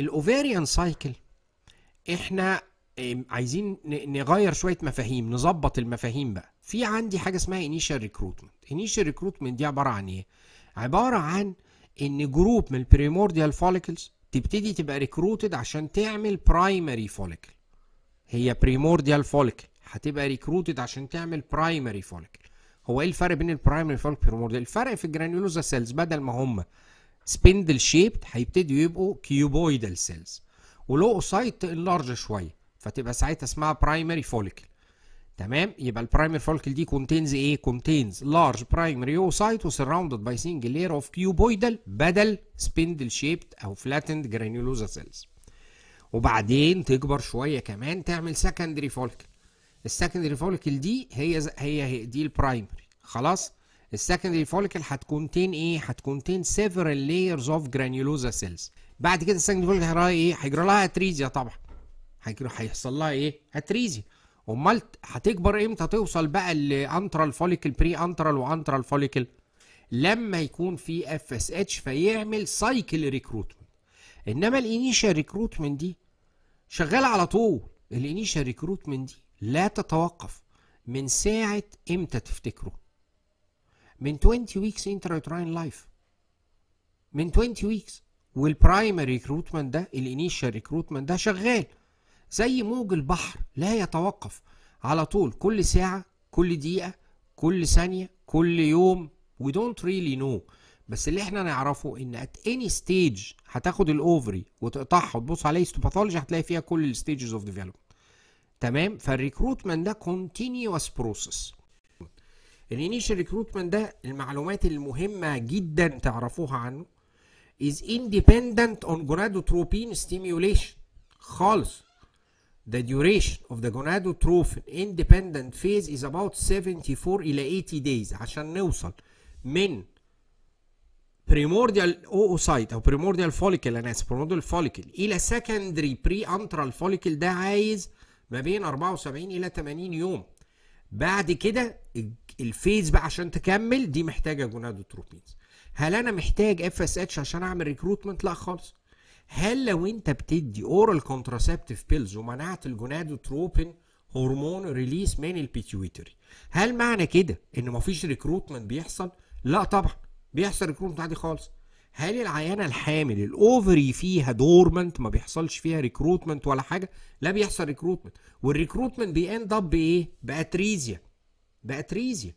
الاوفيريان سايكل احنا عايزين نغير شويه مفاهيم نظبط المفاهيم بقى في عندي حاجه اسمها انيشال ريكروتمنت انيشال ريكروتمنت دي عباره عن ايه عباره عن ان جروب من البريمورديال فوليكلز تبتدي تبقى ريكروتد عشان تعمل برايمري فوليكل هي بريمورديال فوليكل هتبقى ريكروتد عشان تعمل برايمري فوليكل هو ايه الفرق بين البرايمري فوليكل والبريمورديال الفرق في الجرانيولوزا سيلز بدل ما هم سبندل شيبد هيبتدوا يبقوا كيوبويدال سيلز ولو ولوكوسايت تنلارج شويه فتبقى ساعتها اسمها برايمري فوليكل تمام يبقى البرايمري فوليكل دي كونتينز ايه كونتينز لارج برايمري اوسايت وسراوندد باي سنجل لير اوف كيوبويدال بدل سبندل شيبد او فلاتند جرانيولوزا سيلز وبعدين تكبر شويه كمان تعمل سكندري فوليكل السكندري فوليكل دي هي هي, هي دي البرايمري خلاص السكندري فوليكل هتكون تين ايه هتكون تين سيفرال لايرز اوف جرانيولوزا سيلز بعد كده السكندري فوليكل هيجرى ايه هيجرى لها اتريزيا طبعا هيحصل لها ايه اتريزيا امال هتكبر امتى توصل بقى لانترال فوليكل بري انترال وانترال فوليكل لما يكون في اف اس اتش فيعمل سايكل ريكروتمنت انما الانيشال ريكروتمنت دي شغاله على طول الانيشال ريكروتمنت دي لا تتوقف من ساعه امتى تفتكروا من 20 ويكس انتراترين لايف من 20 ويكس والبرايمري ريكروتمنت ده الانيشال ريكروتمنت ده شغال زي موج البحر لا يتوقف على طول كل ساعة كل دقيقة كل ثانية كل يوم وي دونت ريلي نو بس اللي احنا نعرفه ان ات اني ستيج هتاخد الاوفري وتقطعها وتبص على هيستوباثولوجي هتلاقي فيها كل الستيجز اوف ديفلوبمنت تمام فالريكروتمنت ده كونتينيوس بروسس الانيشال ريكروتمنت ده المعلومات المهمه جدا تعرفوها عنه is independent on gonadotropin stimulation خالص The duration of the gonadotropin independent phase is about 74 إلى 80 days عشان نوصل من primordial oocyte أو primordial follicle أنا آسف primordial follicle إلى secondary pre antral follicle ده عايز ما بين 74 إلى 80 يوم بعد كده الفيز بقى عشان تكمل دي محتاجه جونادوتروبينز هل انا محتاج اف اس اتش عشان اعمل ريكروتمنت لا خالص هل لو انت بتدي اورال كونتراسبتيف بيلز ومنعت الجونادوتروبين هرمون ريليس من البيتيويتري هل معنى كده ان مفيش ريكروتمنت بيحصل لا طبعا بيحصل ريكروتمنت عادي خالص هل العيانه الحامل الاوفري فيها دورمنت ما بيحصلش فيها ريكروتمنت ولا حاجه لا بيحصل ريكروتمنت والريكروتمنت بيند اب بايه باتريزيا باتريزيا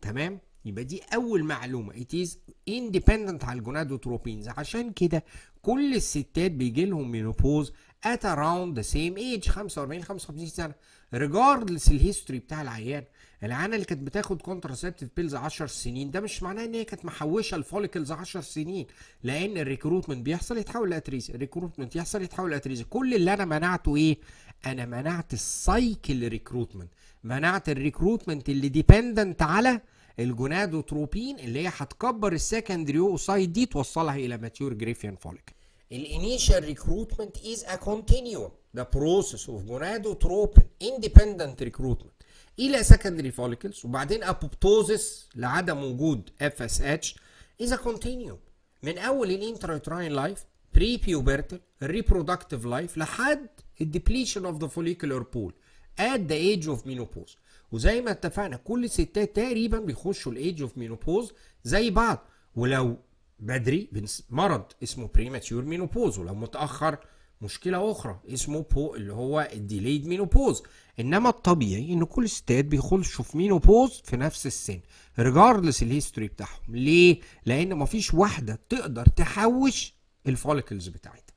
تمام يبقى دي اول معلومه ات از اندبندنت على الجونادوتروبينز عشان كده كل الستات بيجي لهم مينوبوز ات اراوند ذا سيم ايج 45 55 سنه ريجاردلس الهيستوري بتاع العيان العانه اللي كانت بتاخد كونتراسبتيف بيلز 10 سنين ده مش معناه ان هي كانت محوشه الفوليكلز 10 سنين لان الريكروتمنت بيحصل يتحول لاتريز الريكروتمنت يحصل يتحول لاتريز كل اللي انا منعته ايه انا منعت السايكل ريكروتمنت منعت الريكروتمنت اللي ديبندنت على الجونادوتروبين اللي هي هتكبر السكندري اوسايد دي توصلها الى ماتيور جريفيان فوليكل الانيشال ريكروتمنت از ا كونتينيوم ذا بروسيس اوف جونادوتروبين اندبندنت ريكروتمنت الى سكندري فوليكلز وبعدين ابوبتوزس لعدم وجود اف اس اتش از كونتينيوم من اول الانترايتراين لايف بري بيوبرتال ريبرودكتيف لايف لحد الديبليشن اوف ذا فوليكولر بول ات ذا ايج اوف مينوبوز وزي ما اتفقنا كل الستات تقريبا بيخشوا الايج اوف مينوبوز زي بعض ولو بدري مرض اسمه بريماتيور مينوبوز ولو متاخر مشكله اخرى اسمه بو اللي هو الديليد مينوبوز انما الطبيعي ان كل الستات بيخشوا في مينوبوز في نفس السن ريجاردلس الهيستوري بتاعهم ليه لان مفيش واحده تقدر تحوش الفوليكلز بتاعتها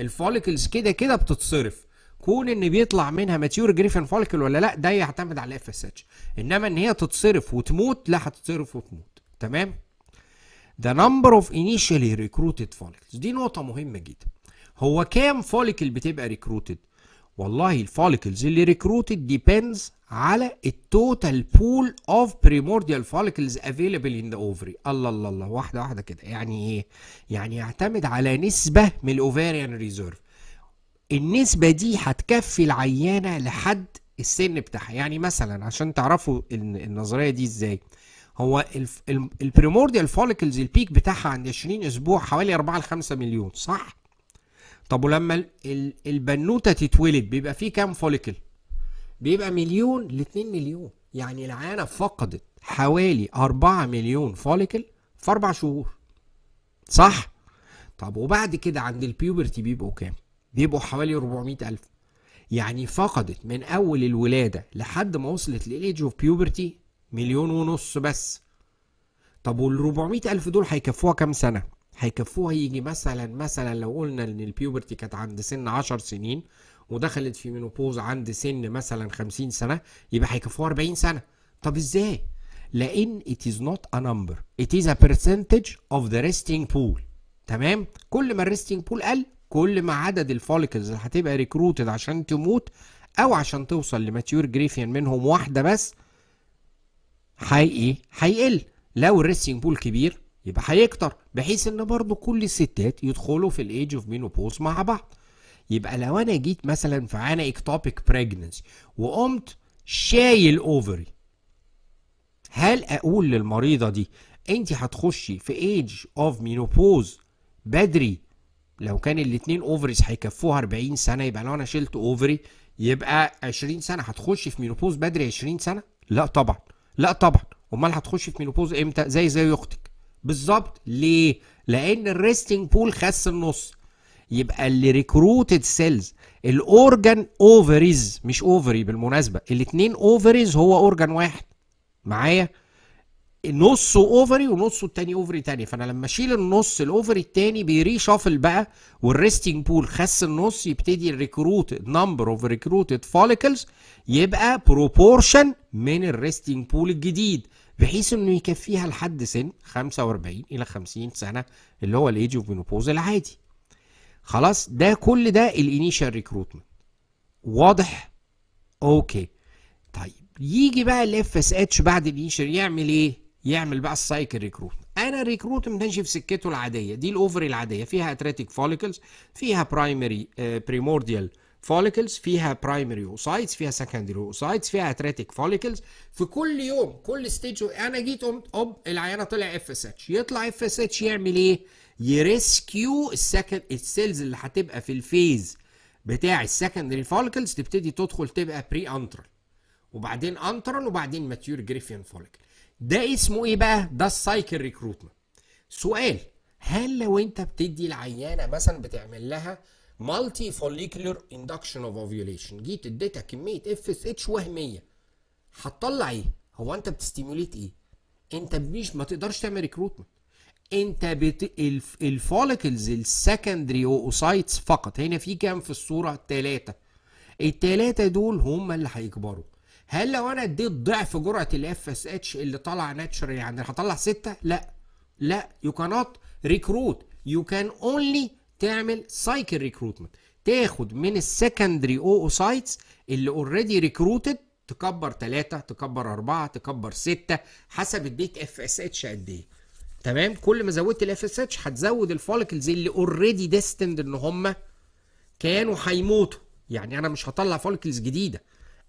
الفوليكلز كده كده بتتصرف كون ان بيطلع منها ماتيور جريفن فوليكل ولا لا ده يعتمد على اف اس اتش انما ان هي تتصرف وتموت لا هتتصرف وتموت تمام the number of initially recruited follicles دي نقطه مهمه جدا هو كام فوليكل بتبقى ريكروتد والله الفوليكلز اللي ريكروتد ديبينز على التوتال بول اوف بريمورديال فوليكلز افيلبل ان ذا اوفري الله الله الله واحده واحده كده يعني ايه يعني يعتمد على نسبه من الاوفاريان ريزيرف النسبه دي هتكفي العيانه لحد السن بتاعها يعني مثلا عشان تعرفوا النظريه دي ازاي هو البريمورديال فوليكلز البيك بتاعها عند 20 اسبوع حوالي 4 ل 5 مليون صح طب ولما البنوته تتولد بيبقى فيه كام فوليكل بيبقى مليون ل 2 مليون يعني العيانه فقدت حوالي 4 مليون فوليكل في اربع شهور صح طب وبعد كده عند البيوبرتي بيبقوا كام بيبقوا حوالي 400 ألف يعني فقدت من أول الولادة لحد ما وصلت للايدج أوف بيوبرتي مليون ونص بس طب وال 400 ألف دول هيكفوها كام سنة؟ هيكفوها يجي مثلا مثلا لو قلنا ان البيوبرتي كانت عند سن 10 سنين ودخلت في مينوبوز عند سن مثلا 50 سنه يبقى هيكفوها 40 سنه طب ازاي لان it is not a number it is a percentage of the resting pool تمام كل ما الريستنج بول قل كل ما عدد الفوليكلز اللي هتبقى ريكروتد عشان تموت او عشان توصل لماتيور جريفيان منهم واحده بس هي ايه هيقل لو الريستنج بول كبير يبقى هيكتر بحيث ان برضو كل الستات يدخلوا في الايج اوف مينوبوز مع بعض يبقى لو انا جيت مثلا في عنا اكتوبيك بريجننسي وقمت شايل اوفري هل اقول للمريضه دي انت هتخشي في ايج اوف مينوبوز بدري لو كان الاثنين اوفريز هيكفوها 40 سنه يبقى لو انا شلت اوفري يبقى 20 سنه هتخشي في مينوبوز بدري 20 سنه لا طبعا لا طبعا امال هتخشي في مينوبوز امتى زي زي اختك بالظبط ليه؟ لان الريستنج بول خس النص يبقى اللي ريكروتد سيلز الاورجن اوفريز مش اوفري بالمناسبه الاثنين اوفريز هو اورجن واحد معايا نصه اوفري ونصه التاني اوفري تاني فانا لما اشيل النص الاوفري التاني بيريشافل بقى والريستنج بول خس النص يبتدي الريكروتد نمبر اوف ريكروتد فوليكلز يبقى بروبورشن من الريستنج بول الجديد بحيث انه يكفيها لحد سن 45 الى 50 سنه اللي هو الايج اوف مينوبوز العادي خلاص ده كل ده الانيشال ريكروتمنت واضح اوكي طيب يجي بقى الاف اس اتش بعد الانيشال يعمل ايه يعمل بقى السايكل ريكروتمنت انا الريكروت ماشي في سكته العاديه دي الاوفر العاديه فيها اتريتيك فوليكلز فيها برايمري بريمورديال uh, فوليكلز فيها برايمري اوسايتس فيها سكندري اوسايتس فيها اتريتيك فوليكلز في كل يوم كل ستيج انا جيت قمت اوب العيانه طلع اف اس اتش يطلع اف اس اتش يعمل ايه؟ يريسكيو السكند السيلز اللي هتبقى في الفيز بتاع السكندري فوليكلز تبتدي تدخل تبقى بري انترال وبعدين انترال وبعدين ماتيور جريفيان فوليكل ده اسمه ايه بقى؟ ده السايكل ريكروتمنت سؤال هل لو انت بتدي العيانه مثلا بتعمل لها مالتي فوليكولر اندكشن اوف اوفيوليشن جيت اديتها كميه اف اس اتش وهميه هتطلع ايه؟ هو انت بتستيموليت ايه؟ انت مش ما تقدرش تعمل ريكروتمنت انت بت... الف... الفوليكلز السكندري اوسايتس فقط هنا في كام في الصوره؟ ثلاثه الثلاثه دول هم اللي هيكبروا هل لو انا اديت ضعف جرعه الاف اس اتش اللي طالعه ناتشرال يعني هطلع سته؟ لا لا يو كانوت ريكروت يو كان اونلي تعمل سايكل ريكروتمنت تاخد من السكندري سايتس اللي اوريدي ريكروتد تكبر ثلاثه تكبر اربعه تكبر سته حسب اديت اف اس اتش قد ايه تمام كل ما زودت الاف اس اتش هتزود الفوليكلز اللي اوريدي ديستند ان هم كانوا هيموتوا يعني انا مش هطلع فوليكلز جديده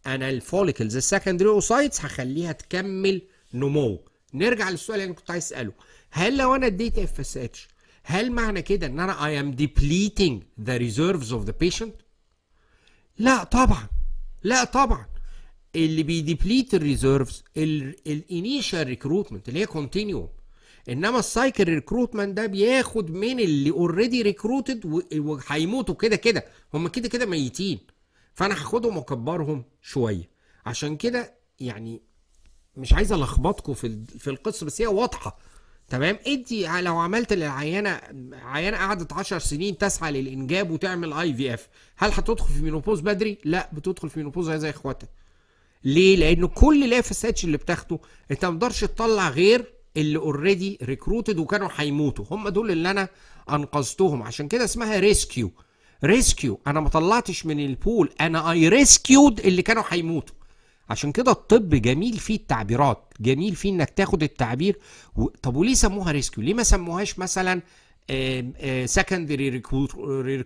انا الفوليكلز السكندري سايتس هخليها تكمل نمو نرجع للسؤال اللي انا كنت عايز اساله هل لو انا اديت اف اس اتش هل معنى كده ان انا I am depleting the reserves of the patient؟ لا طبعا لا طبعا اللي بيديبليت الريزيرفز الانيشال ريكروتمنت اللي هي كونتينيوم انما السايكل ريكروتمنت ده بياخد من اللي اوريدي ريكروتد وهيموتوا كده كده هم كده كده ميتين فانا هاخدهم واكبرهم شويه عشان كده يعني مش عايز الخبطكم في في القصه بس هي واضحه تمام انت لو عملت للعيانه عيانه قعدت 10 سنين تسعى للانجاب وتعمل اي في اف هل هتدخل في مينوبوز بدري لا بتدخل في مينوبوز زي اخواتها ليه لان كل الافساتش اللي بتاخده انت ما تقدرش تطلع غير اللي اوريدي ريكروتد وكانوا هيموتوا هم دول اللي انا انقذتهم عشان كده اسمها ريسكيو ريسكيو انا ما طلعتش من البول انا اي ريسكيود اللي كانوا هيموتوا عشان كده الطب جميل فيه التعبيرات جميل فيه انك تاخد التعبير و... طب وليه سموها ريسكيو ليه ما سموهاش مثلا سكندري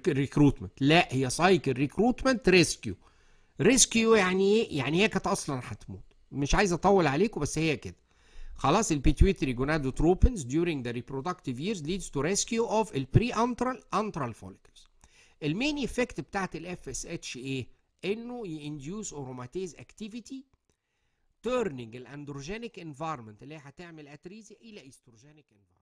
ريكروتمنت آه، لا هي سايكل ريكروتمنت ريسكيو ريسكيو يعني ايه يعني هي كانت اصلا هتموت مش عايز اطول عليكم بس هي كده خلاص البيتويتري جونادوتروبينز during the reproductive years leads to rescue of البري انترال انترال follicles المين افكت بتاعت الاف اس اتش ايه انه ينديوس اوروماتيز اكتيفيتي تيرنينج الاندروجينيك انفايرمنت اللي هي هتعمل اتريزيا الى استروجينيك انفايرمنت